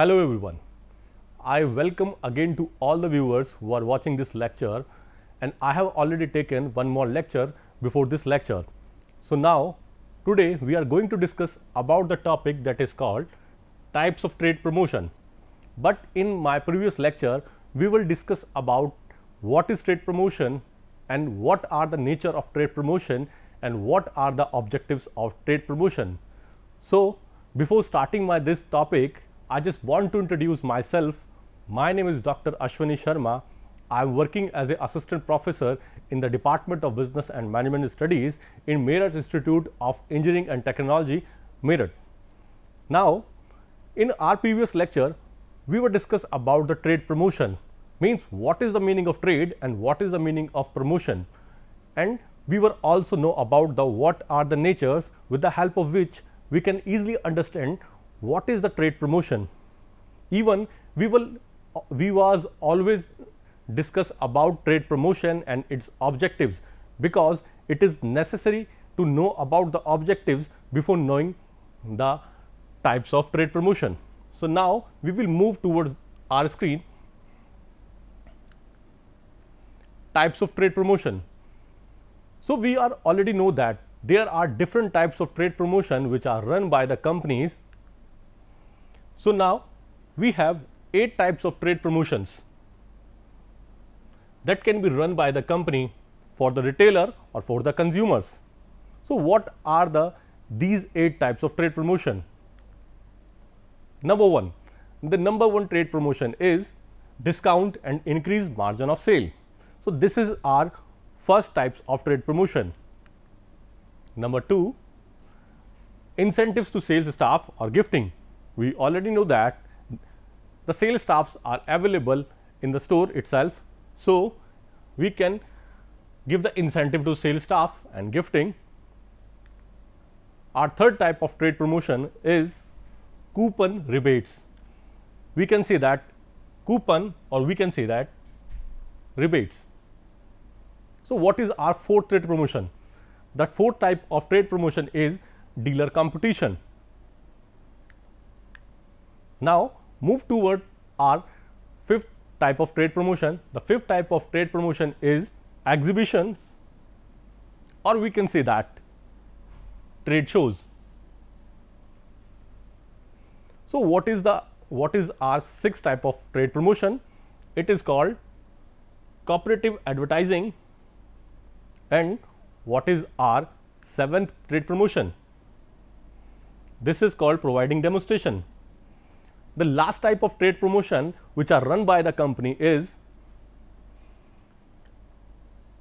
Hello everyone. I welcome again to all the viewers who are watching this lecture and I have already taken one more lecture before this lecture. So now today we are going to discuss about the topic that is called types of trade promotion. But in my previous lecture we will discuss about what is trade promotion and what are the nature of trade promotion and what are the objectives of trade promotion. So before starting my this topic I just want to introduce myself. My name is Dr. Ashwani Sharma. I am working as an assistant professor in the Department of Business and Management Studies in Meerut Institute of Engineering and Technology, Meerut. Now, in our previous lecture, we were discussed about the trade promotion means what is the meaning of trade and what is the meaning of promotion and we were also know about the what are the natures with the help of which we can easily understand what is the trade promotion? Even we will we was always discuss about trade promotion and its objectives because it is necessary to know about the objectives before knowing the types of trade promotion. So, now we will move towards our screen types of trade promotion. So, we are already know that there are different types of trade promotion which are run by the companies so, now we have 8 types of trade promotions that can be run by the company for the retailer or for the consumers. So, what are the these 8 types of trade promotion? Number 1, the number 1 trade promotion is discount and increase margin of sale. So, this is our first types of trade promotion. Number 2, incentives to sales staff or gifting. We already know that the sales staffs are available in the store itself. So, we can give the incentive to sales staff and gifting. Our third type of trade promotion is coupon rebates. We can say that coupon or we can say that rebates. So, what is our fourth trade promotion? That fourth type of trade promotion is dealer competition. Now, move toward our fifth type of trade promotion. The fifth type of trade promotion is exhibitions or we can say that trade shows. So, what is the what is our sixth type of trade promotion? It is called cooperative advertising and what is our seventh trade promotion? This is called providing demonstration. The last type of trade promotion which are run by the company is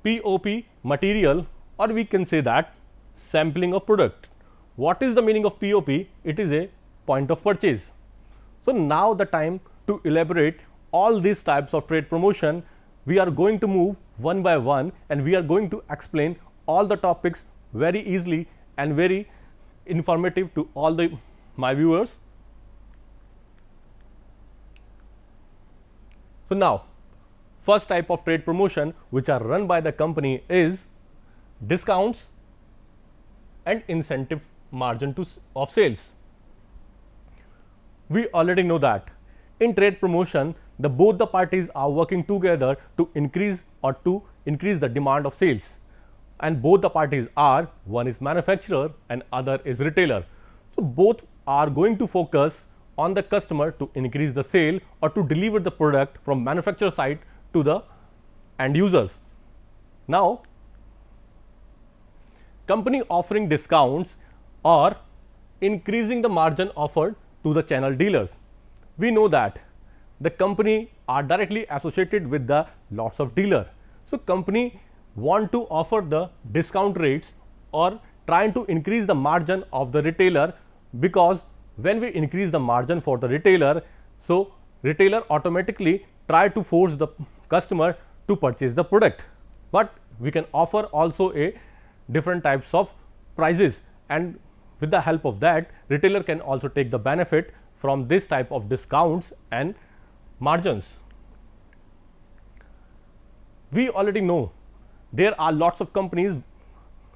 POP material or we can say that sampling of product. What is the meaning of POP? It is a point of purchase. So, now the time to elaborate all these types of trade promotion, we are going to move one by one and we are going to explain all the topics very easily and very informative to all the my viewers So now, first type of trade promotion which are run by the company is discounts and incentive margin to of sales. We already know that in trade promotion the both the parties are working together to increase or to increase the demand of sales and both the parties are one is manufacturer and other is retailer. So, both are going to focus on the customer to increase the sale or to deliver the product from manufacturer side to the end users. Now, company offering discounts or increasing the margin offered to the channel dealers. We know that the company are directly associated with the lots of dealer. So, company want to offer the discount rates or trying to increase the margin of the retailer because when we increase the margin for the retailer, so retailer automatically try to force the customer to purchase the product, but we can offer also a different types of prices and with the help of that retailer can also take the benefit from this type of discounts and margins. We already know there are lots of companies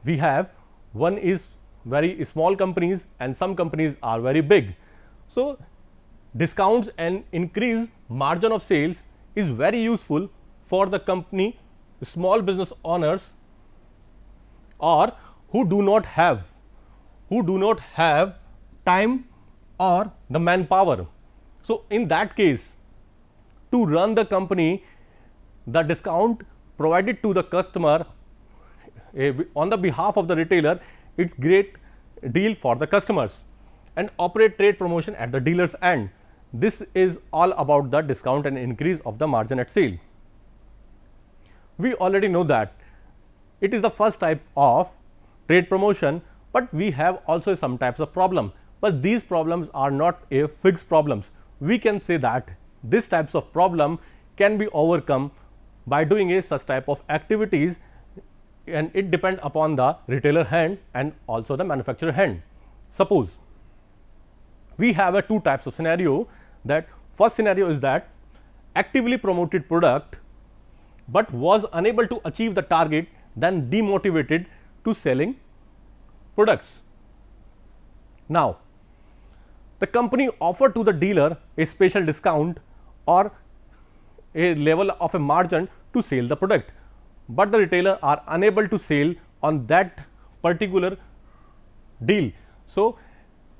we have one is very small companies and some companies are very big. So, discounts and increase margin of sales is very useful for the company small business owners or who do not have who do not have time or the manpower. So, in that case to run the company the discount provided to the customer uh, on the behalf of the retailer it is great deal for the customers and operate trade promotion at the dealer's end. This is all about the discount and increase of the margin at sale. We already know that it is the first type of trade promotion, but we have also some types of problem, but these problems are not a fixed problems. We can say that these types of problem can be overcome by doing a such type of activities and it depend upon the retailer hand and also the manufacturer hand. Suppose we have a two types of scenario that first scenario is that actively promoted product, but was unable to achieve the target then demotivated to selling products. Now, the company offered to the dealer a special discount or a level of a margin to sell the product but the retailer are unable to sell on that particular deal. So,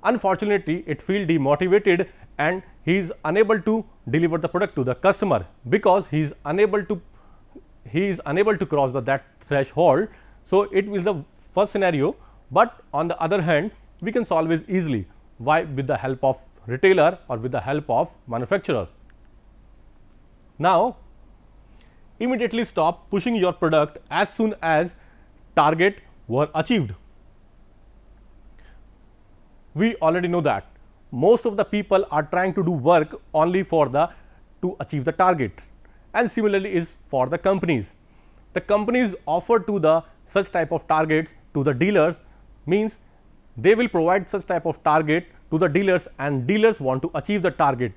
unfortunately, it feels demotivated and he is unable to deliver the product to the customer because he is unable to he is unable to cross the that threshold. So, it is the first scenario, but on the other hand we can solve this easily why with the help of retailer or with the help of manufacturer. Now, immediately stop pushing your product as soon as target were achieved. We already know that most of the people are trying to do work only for the to achieve the target and similarly is for the companies. The companies offer to the such type of targets to the dealers means they will provide such type of target to the dealers and dealers want to achieve the target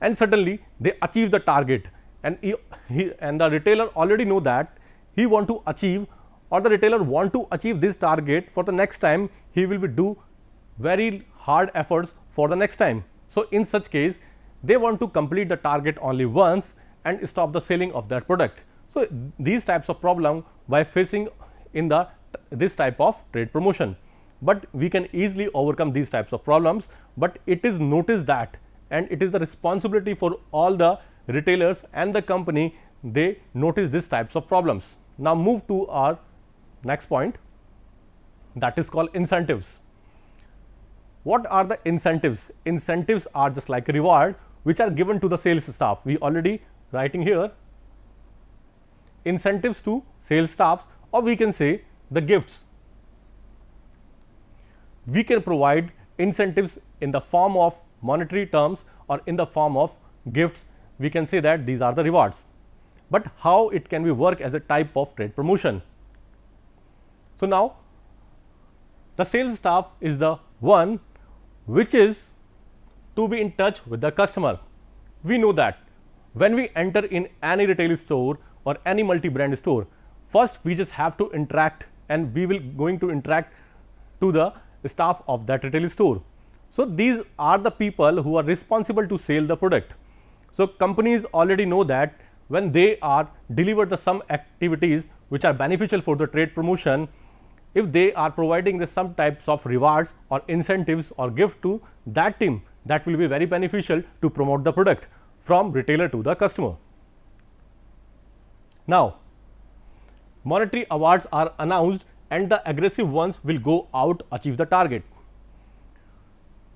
and suddenly they achieve the target and he, he, and the retailer already know that he want to achieve or the retailer want to achieve this target for the next time he will do very hard efforts for the next time. So, in such case they want to complete the target only once and stop the selling of that product. So, these types of problem by facing in the this type of trade promotion, but we can easily overcome these types of problems, but it is noticed that and it is the responsibility for all the retailers and the company they notice these types of problems. Now, move to our next point that is called incentives. What are the incentives? Incentives are just like a reward which are given to the sales staff. We already writing here incentives to sales staffs or we can say the gifts. We can provide incentives in the form of monetary terms or in the form of gifts we can say that these are the rewards, but how it can be work as a type of trade promotion. So, now the sales staff is the one which is to be in touch with the customer. We know that when we enter in any retail store or any multi-brand store, first we just have to interact and we will going to interact to the staff of that retail store. So, these are the people who are responsible to sell the product. So, companies already know that when they are delivered the some activities which are beneficial for the trade promotion, if they are providing the some types of rewards or incentives or gift to that team that will be very beneficial to promote the product from retailer to the customer. Now, monetary awards are announced and the aggressive ones will go out achieve the target.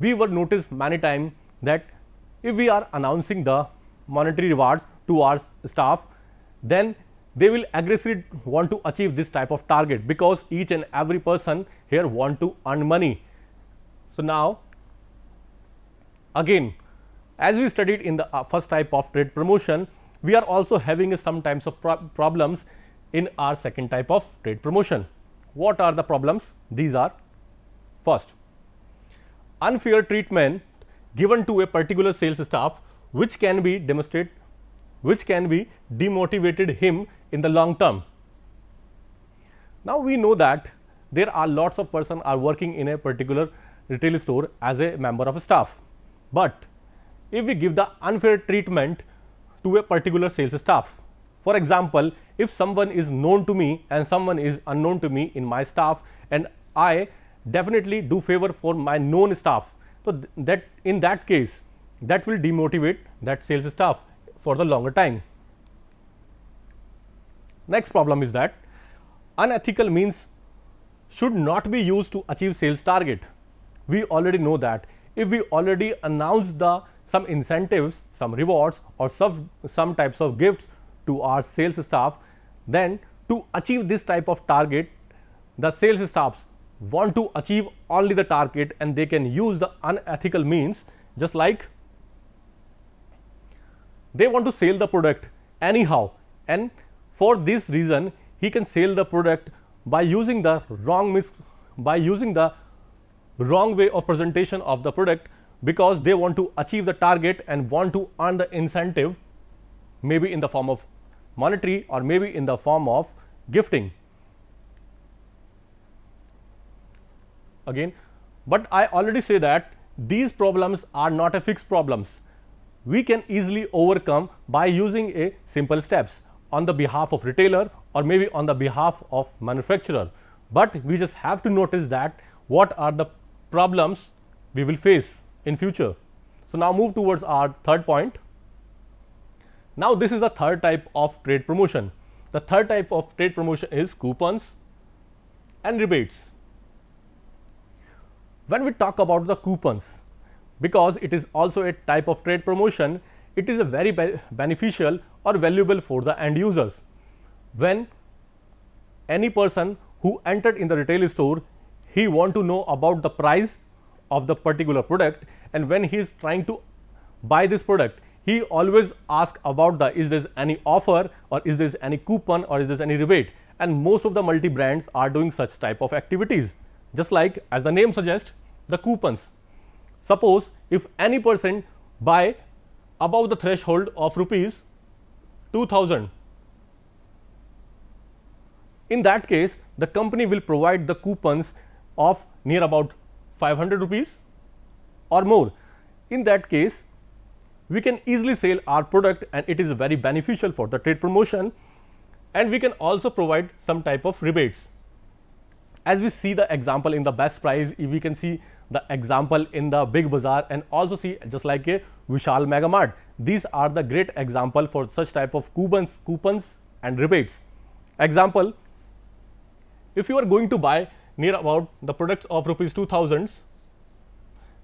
We were noticed many time that if we are announcing the monetary rewards to our staff, then they will aggressively want to achieve this type of target because each and every person here want to earn money. So, now again as we studied in the uh, first type of trade promotion, we are also having uh, some types of pro problems in our second type of trade promotion. What are the problems? These are first unfair treatment given to a particular sales staff which can be demonstrate which can be demotivated him in the long term. Now, we know that there are lots of person are working in a particular retail store as a member of staff, but if we give the unfair treatment to a particular sales staff. For example, if someone is known to me and someone is unknown to me in my staff and I definitely do favor for my known staff so, that in that case that will demotivate that sales staff for the longer time. Next problem is that unethical means should not be used to achieve sales target. We already know that if we already announce the some incentives, some rewards or some, some types of gifts to our sales staff, then to achieve this type of target, the sales staffs want to achieve only the target and they can use the unethical means just like they want to sell the product anyhow and for this reason he can sell the product by using the wrong mis by using the wrong way of presentation of the product because they want to achieve the target and want to earn the incentive maybe in the form of monetary or maybe in the form of gifting again. But I already say that these problems are not a fixed problems. We can easily overcome by using a simple steps on the behalf of retailer or maybe on the behalf of manufacturer. But we just have to notice that what are the problems we will face in future. So, now move towards our third point. Now, this is the third type of trade promotion. The third type of trade promotion is coupons and rebates. When we talk about the coupons, because it is also a type of trade promotion, it is a very be beneficial or valuable for the end users. When any person who entered in the retail store, he want to know about the price of the particular product and when he is trying to buy this product, he always ask about the is there any offer or is there any coupon or is there any rebate and most of the multi brands are doing such type of activities just like as the name suggests the coupons. Suppose if any person buy above the threshold of rupees 2000 in that case the company will provide the coupons of near about 500 rupees or more. In that case we can easily sell our product and it is very beneficial for the trade promotion and we can also provide some type of rebates. As we see the example in the best price, we can see the example in the big bazaar and also see just like a Vishal Mega Mart. These are the great example for such type of coupons, coupons and rebates. Example, if you are going to buy near about the products of rupees 2000s,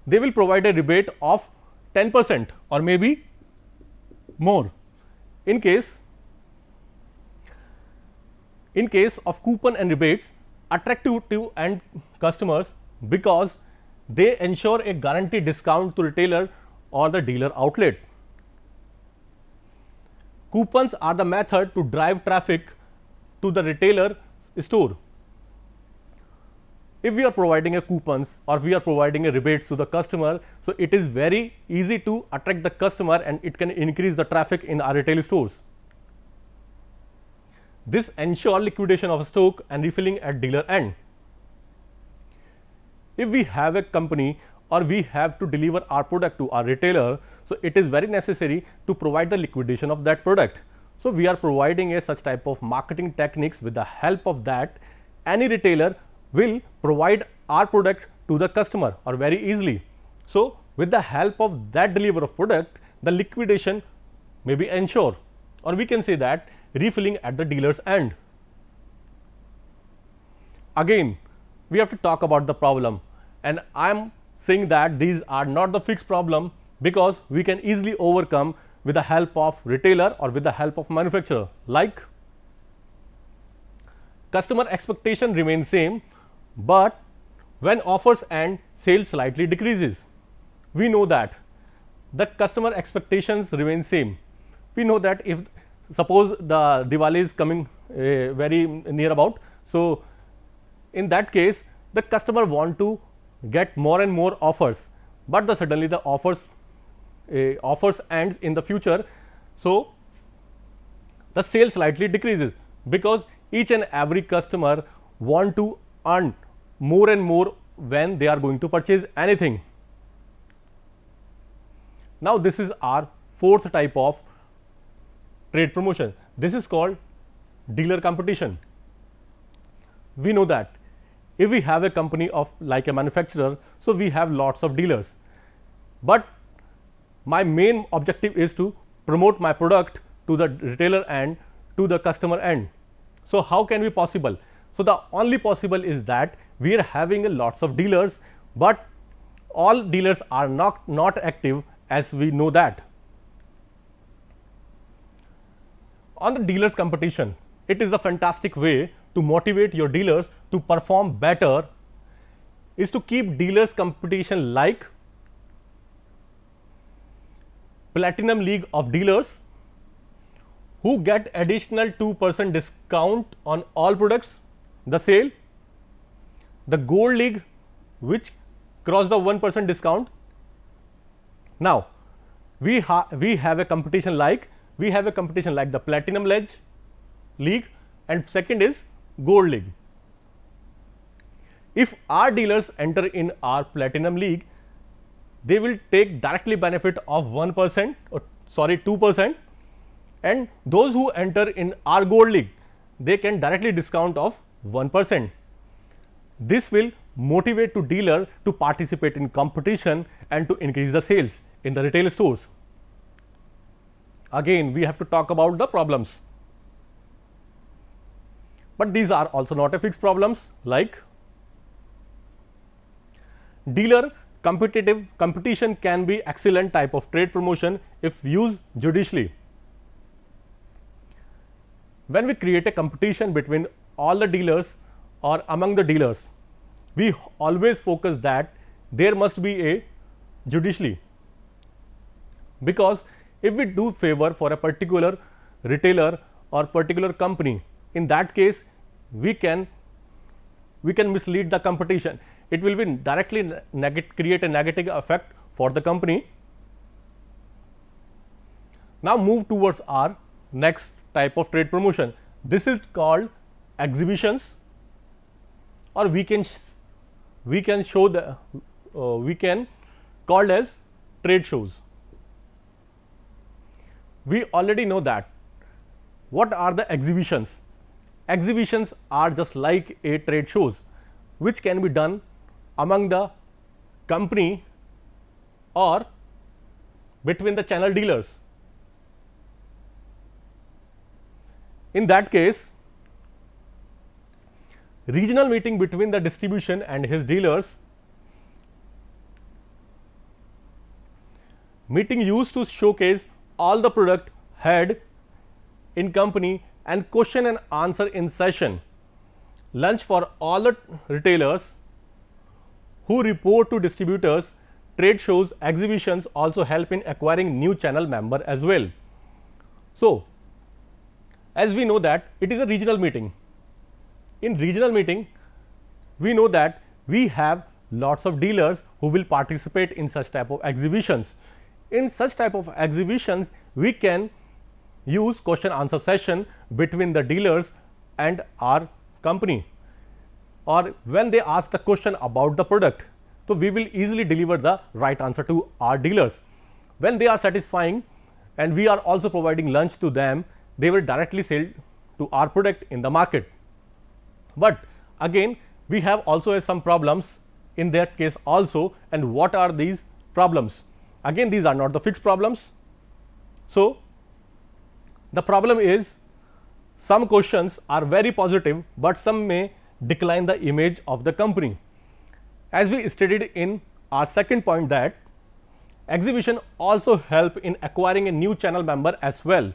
they will provide a rebate of 10 percent or maybe more. In case, in case of coupon and rebates, attractive to end customers because they ensure a guaranteed discount to retailer or the dealer outlet. Coupons are the method to drive traffic to the retailer store. If we are providing a coupons or we are providing a rebates to the customer, so it is very easy to attract the customer and it can increase the traffic in our retail stores. This ensure liquidation of stock and refilling at dealer end. If we have a company or we have to deliver our product to our retailer, so it is very necessary to provide the liquidation of that product. So, we are providing a such type of marketing techniques with the help of that any retailer will provide our product to the customer or very easily. So, with the help of that deliver of product, the liquidation may be ensured or we can say that refilling at the dealer's end. Again, we have to talk about the problem and I am saying that these are not the fixed problem because we can easily overcome with the help of retailer or with the help of manufacturer like customer expectation remains same, but when offers and sales slightly decreases. We know that the customer expectations remain same. We know that if suppose the Diwali is coming uh, very near about. So, in that case the customer want to get more and more offers, but the suddenly the offers uh, offers ends in the future. So, the sale slightly decreases because each and every customer want to earn more and more when they are going to purchase anything. Now, this is our fourth type of trade promotion. This is called dealer competition. We know that if we have a company of like a manufacturer, so we have lots of dealers, but my main objective is to promote my product to the retailer and to the customer end. So, how can be possible? So, the only possible is that we are having a lots of dealers, but all dealers are not, not active as we know that. On the dealers competition, it is a fantastic way to motivate your dealers to perform better is to keep dealers competition like platinum league of dealers who get additional 2 percent discount on all products the sale, the gold league which cross the 1 percent discount. Now, we, ha we have a competition like we have a competition like the platinum ledge league and second is gold league. If our dealers enter in our platinum league, they will take directly benefit of 1 percent or sorry 2 percent and those who enter in our gold league, they can directly discount of 1 percent. This will motivate to dealer to participate in competition and to increase the sales in the retail stores again we have to talk about the problems. But these are also not a fixed problems like dealer competitive competition can be excellent type of trade promotion if used judiciously. When we create a competition between all the dealers or among the dealers, we always focus that there must be a judicially because if we do favor for a particular retailer or particular company, in that case we can we can mislead the competition. It will be directly create a negative effect for the company. Now, move towards our next type of trade promotion. This is called exhibitions or we can we can show the uh, we can called as trade shows we already know that. What are the exhibitions? Exhibitions are just like a trade shows which can be done among the company or between the channel dealers. In that case, regional meeting between the distribution and his dealers, meeting used to showcase all the product head in company and question and answer in session. Lunch for all the retailers who report to distributors, trade shows, exhibitions also help in acquiring new channel member as well. So, as we know that it is a regional meeting. In regional meeting, we know that we have lots of dealers who will participate in such type of exhibitions. In such type of exhibitions, we can use question answer session between the dealers and our company or when they ask the question about the product. So, we will easily deliver the right answer to our dealers. When they are satisfying and we are also providing lunch to them, they will directly sell to our product in the market. But again, we have also some problems in that case also and what are these problems? Again these are not the fixed problems. So, the problem is some questions are very positive, but some may decline the image of the company. As we studied in our second point that exhibition also help in acquiring a new channel member as well.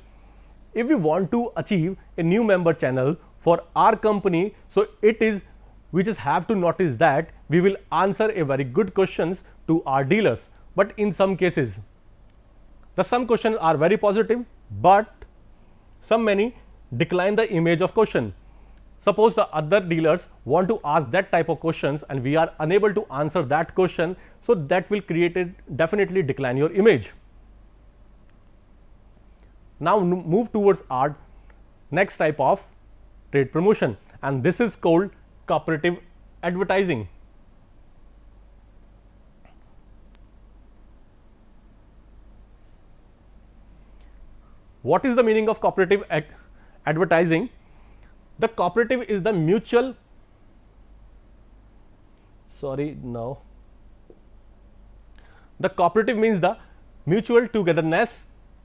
If we want to achieve a new member channel for our company, so it is we just have to notice that we will answer a very good questions to our dealers but in some cases the sum questions are very positive, but some many decline the image of question. Suppose the other dealers want to ask that type of questions and we are unable to answer that question. So, that will create a definitely decline your image. Now, move towards our next type of trade promotion and this is called cooperative advertising. What is the meaning of cooperative advertising? The cooperative is the mutual sorry now the cooperative means the mutual togetherness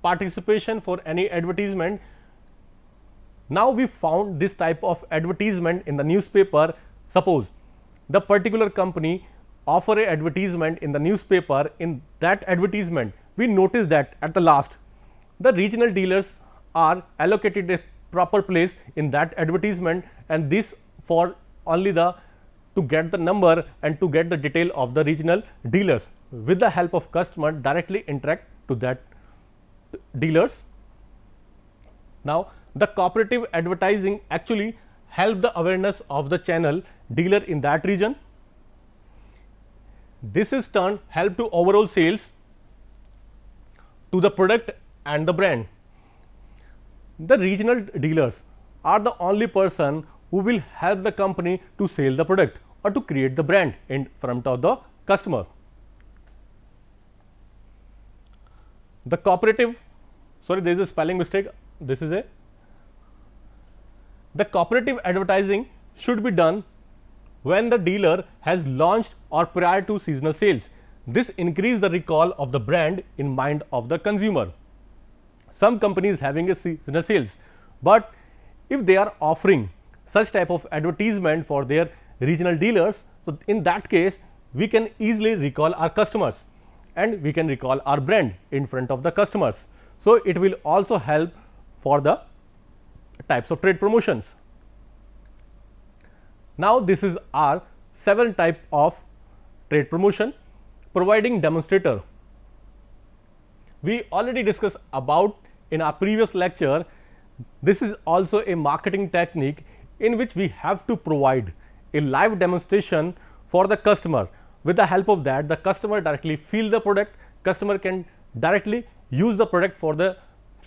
participation for any advertisement. Now, we found this type of advertisement in the newspaper. Suppose the particular company offer a advertisement in the newspaper in that advertisement, we notice that at the last the regional dealers are allocated a proper place in that advertisement and this for only the to get the number and to get the detail of the regional dealers with the help of customer directly interact to that dealers. Now, the cooperative advertising actually help the awareness of the channel dealer in that region. This is turn help to overall sales to the product and the brand. The regional dealers are the only person who will help the company to sell the product or to create the brand in front of the customer. The cooperative, sorry there is a spelling mistake, this is a, the cooperative advertising should be done when the dealer has launched or prior to seasonal sales. This increase the recall of the brand in mind of the consumer some companies having a sales, but if they are offering such type of advertisement for their regional dealers. So, in that case we can easily recall our customers and we can recall our brand in front of the customers. So, it will also help for the types of trade promotions. Now, this is our 7 type of trade promotion providing demonstrator. We already discussed about in our previous lecture, this is also a marketing technique in which we have to provide a live demonstration for the customer. With the help of that, the customer directly feel the product, customer can directly use the product for the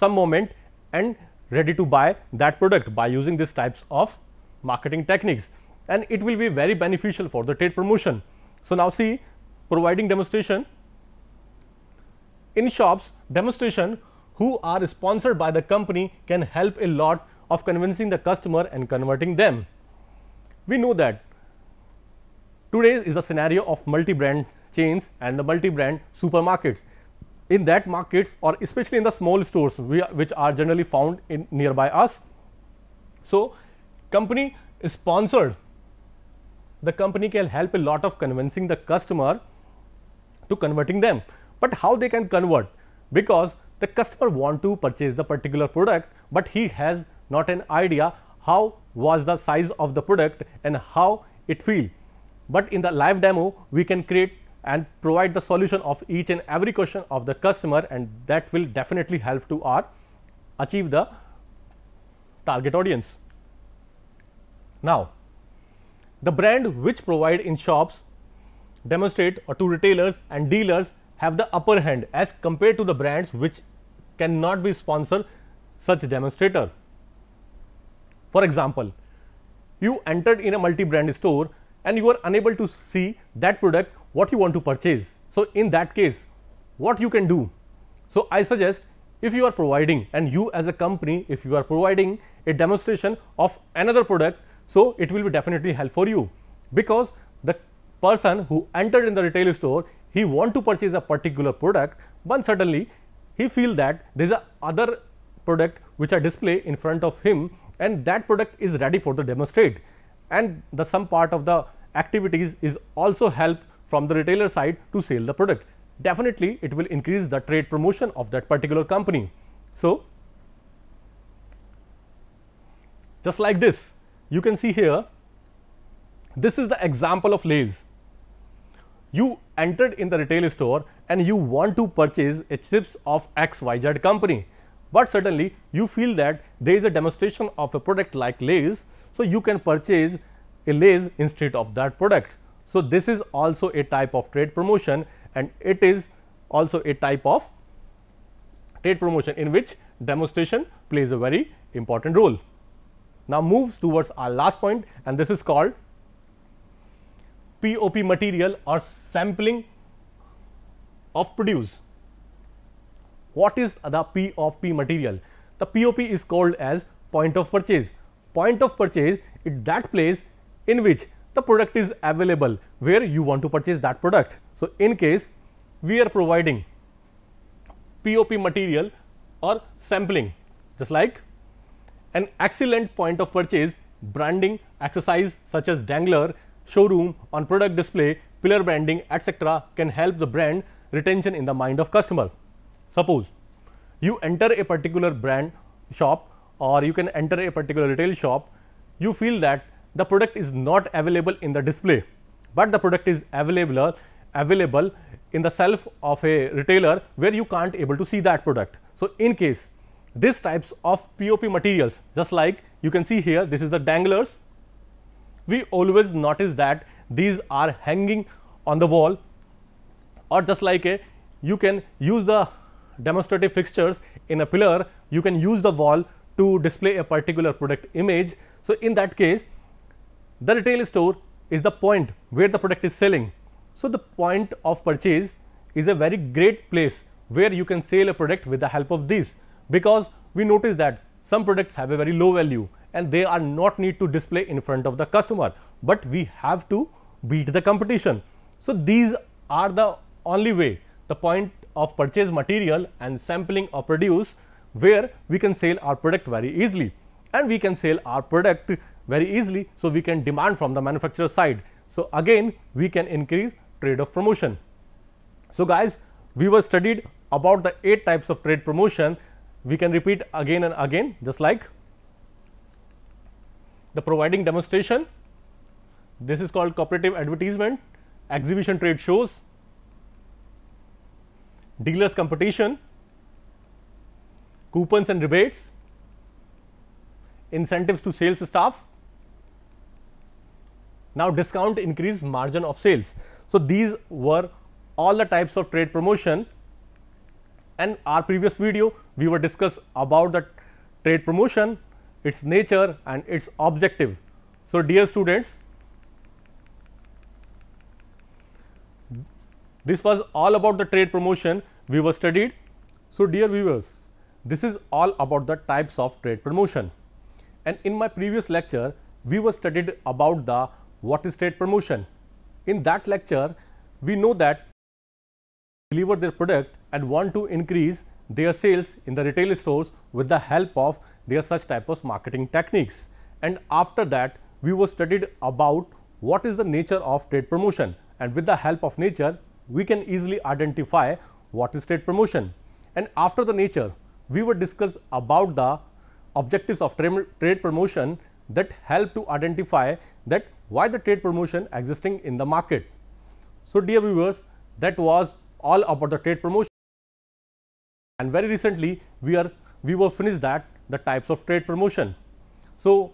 some moment and ready to buy that product by using these types of marketing techniques and it will be very beneficial for the trade promotion. So, now see providing demonstration in shops demonstration who are sponsored by the company can help a lot of convincing the customer and converting them. We know that today is a scenario of multi-brand chains and the multi-brand supermarkets. In that markets or especially in the small stores are, which are generally found in nearby us. So, company is sponsored, the company can help a lot of convincing the customer to converting them, but how they can convert because the customer want to purchase the particular product, but he has not an idea how was the size of the product and how it feel. But in the live demo, we can create and provide the solution of each and every question of the customer and that will definitely help to our achieve the target audience. Now, the brand which provide in shops demonstrate or to retailers and dealers have the upper hand as compared to the brands which cannot be sponsor such demonstrator. For example, you entered in a multi-brand store and you are unable to see that product what you want to purchase. So, in that case what you can do? So, I suggest if you are providing and you as a company if you are providing a demonstration of another product. So, it will be definitely help for you because the person who entered in the retail store he want to purchase a particular product, but suddenly he feel that there is a other product which are display in front of him and that product is ready for the demonstrate and the some part of the activities is also help from the retailer side to sell the product. Definitely, it will increase the trade promotion of that particular company. So, just like this, you can see here, this is the example of Lay's you entered in the retail store and you want to purchase a chips of XYZ company. But suddenly you feel that there is a demonstration of a product like Lay's, so you can purchase a Lay's instead of that product. So, this is also a type of trade promotion and it is also a type of trade promotion in which demonstration plays a very important role. Now, moves towards our last point and this is called POP material or sampling of produce. What is the P of P material? The POP is called as point of purchase. Point of purchase is that place in which the product is available where you want to purchase that product. So, in case we are providing POP material or sampling just like an excellent point of purchase branding exercise such as dangler showroom, on product display, pillar branding, etc. can help the brand retention in the mind of customer. Suppose you enter a particular brand shop or you can enter a particular retail shop, you feel that the product is not available in the display, but the product is available available in the shelf of a retailer where you can't able to see that product. So, in case these types of POP materials just like you can see here this is the danglers we always notice that these are hanging on the wall or just like a you can use the demonstrative fixtures in a pillar you can use the wall to display a particular product image. So, in that case the retail store is the point where the product is selling. So, the point of purchase is a very great place where you can sell a product with the help of these because we notice that some products have a very low value and they are not need to display in front of the customer, but we have to beat the competition. So, these are the only way the point of purchase material and sampling of produce where we can sell our product very easily and we can sell our product very easily. So, we can demand from the manufacturer side. So, again we can increase trade of promotion. So, guys we were studied about the 8 types of trade promotion. We can repeat again and again just like the providing demonstration. This is called cooperative advertisement, exhibition trade shows, dealers competition, coupons and rebates, incentives to sales staff. Now, discount increase margin of sales. So, these were all the types of trade promotion and our previous video we were discuss about the trade promotion its nature and its objective. So, dear students, this was all about the trade promotion we were studied. So, dear viewers, this is all about the types of trade promotion and in my previous lecture, we were studied about the what is trade promotion. In that lecture, we know that deliver their product and want to increase their sales in the retail stores with the help of their such type of marketing techniques. And after that, we were studied about what is the nature of trade promotion and with the help of nature, we can easily identify what is trade promotion. And after the nature, we were discuss about the objectives of tra trade promotion that help to identify that why the trade promotion existing in the market. So, dear viewers, that was all about the trade promotion. And very recently, we are we were finished that the types of trade promotion. So,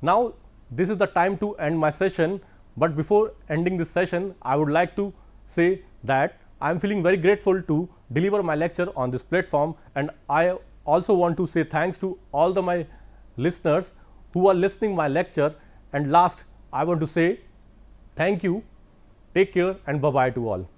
now this is the time to end my session, but before ending this session, I would like to say that I am feeling very grateful to deliver my lecture on this platform and I also want to say thanks to all the my listeners who are listening my lecture and last I want to say thank you, take care and bye bye to all.